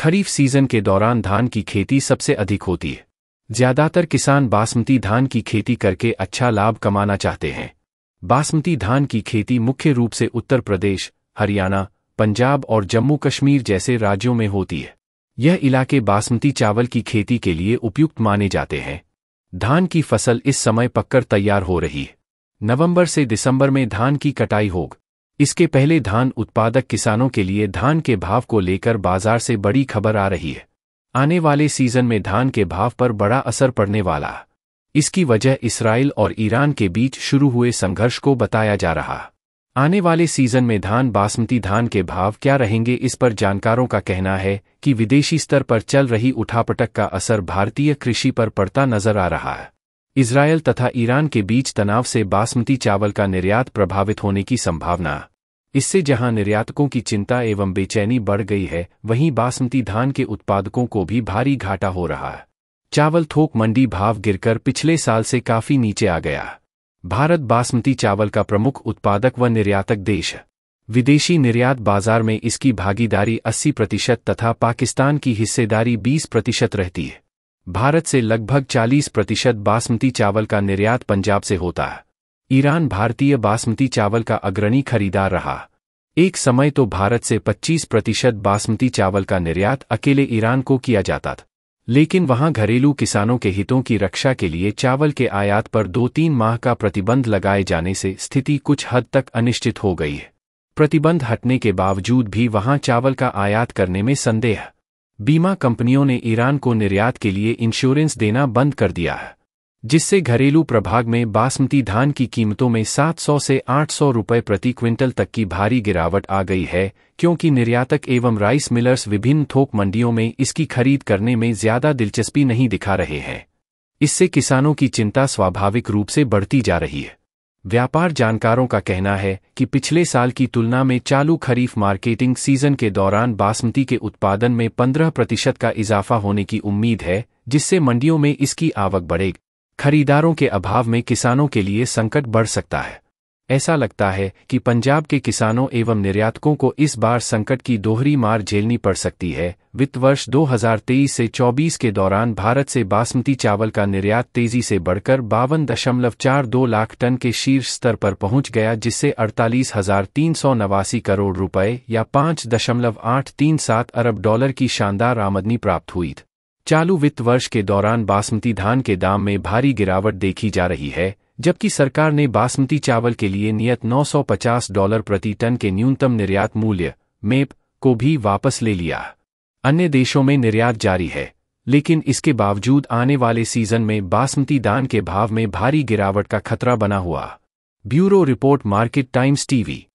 खरीफ season के दौरान धान की खेती सबसे अधिक होती है ज्यादातर किसान बासमती धान की खेती करके अच्छा लाभ कमाना चाहते हैं बासमती धान की खेती मुख्य रूप से उत्तर प्रदेश हरियाणा पंजाब और जम्मू कश्मीर जैसे राज्यों में होती है यह इलाके बासमती चावल की खेती के लिए उपयुक्त माने जाते हैं धान की फसल इस समय पककर तैयार हो रही है नवंबर से दिसंबर में धान की कटाई होगी इसके पहले धान उत्पादक किसानों के लिए धान के भाव को लेकर बाजार से बड़ी खबर आ रही है आने वाले सीजन में धान के भाव पर बड़ा असर पड़ने वाला इसकी वजह इसराइल और ईरान के बीच शुरू हुए संघर्ष को बताया जा रहा आने वाले सीजन में धान बासमती धान के भाव क्या रहेंगे इस पर जानकारों का कहना है कि विदेशी स्तर पर चल रही उठापटक का असर भारतीय कृषि पर पड़ता नजर आ रहा है इसराइल तथा ईरान के बीच तनाव से बासमती चावल का निर्यात प्रभावित होने की संभावना इससे जहां निर्यातकों की चिंता एवं बेचैनी बढ़ गई है वहीं बासमती धान के उत्पादकों को भी भारी घाटा हो रहा है चावल थोक मंडी भाव गिरकर पिछले साल से काफी नीचे आ गया भारत बासमती चावल का प्रमुख उत्पादक व निर्यातक देश है विदेशी निर्यात बाजार में इसकी भागीदारी 80 प्रतिशत तथा पाकिस्तान की हिस्सेदारी 20 प्रतिशत रहती है भारत से लगभग 40 प्रतिशत बासमती चावल का निर्यात पंजाब से होता है ईरान भारतीय बासमती चावल का अग्रणी खरीदार रहा एक समय तो भारत से 25 प्रतिशत बासमती चावल का निर्यात अकेले ईरान को किया जाता था लेकिन वहां घरेलू किसानों के हितों की रक्षा के लिए चावल के आयात पर दो तीन माह का प्रतिबंध लगाए जाने से स्थिति कुछ हद तक अनिश्चित हो गई है प्रतिबंध हटने के बावजूद भी वहां चावल का आयात करने में संदेह बीमा कंपनियों ने ईरान को निर्यात के लिए इंश्योरेंस देना बंद कर दिया है जिससे घरेलू प्रभाग में बासमती धान की कीमतों में 700 से 800 रुपए प्रति क्विंटल तक की भारी गिरावट आ गई है क्योंकि निर्यातक एवं राइस मिलर्स विभिन्न थोक मंडियों में इसकी खरीद करने में ज्यादा दिलचस्पी नहीं दिखा रहे हैं इससे किसानों की चिंता स्वाभाविक रूप से बढ़ती जा रही है व्यापार जानकारों का कहना है कि पिछले साल की तुलना में चालू खरीफ मार्केटिंग सीजन के दौरान बासमती के उत्पादन में 15 प्रतिशत का इजाफा होने की उम्मीद है जिससे मंडियों में इसकी आवक बढ़ेगी खरीदारों के अभाव में किसानों के लिए संकट बढ़ सकता है ऐसा लगता है कि पंजाब के किसानों एवं निर्यातकों को इस बार संकट की दोहरी मार झेलनी पड़ सकती है वित्त वर्ष 2023 से 24 के दौरान भारत से बासमती चावल का निर्यात तेजी से बढ़कर बावन दशमलव चार दो लाख टन के शीर्ष स्तर पर पहुंच गया जिससे अड़तालीस हजार तीन सौ नवासी करोड़ रुपए या पाँच दशमलव आठ तीन सात अरब डॉलर की शानदार आमदनी प्राप्त हुई चालू वित्त वर्ष के दौरान बासमती धान के दाम में भारी गिरावट देखी जा रही है जबकि सरकार ने बासमती चावल के लिए नियत 950 डॉलर प्रति टन के न्यूनतम निर्यात मूल्य मेप को भी वापस ले लिया अन्य देशों में निर्यात जारी है लेकिन इसके बावजूद आने वाले सीजन में बासमती दान के भाव में भारी गिरावट का खतरा बना हुआ bureau report Market Times TV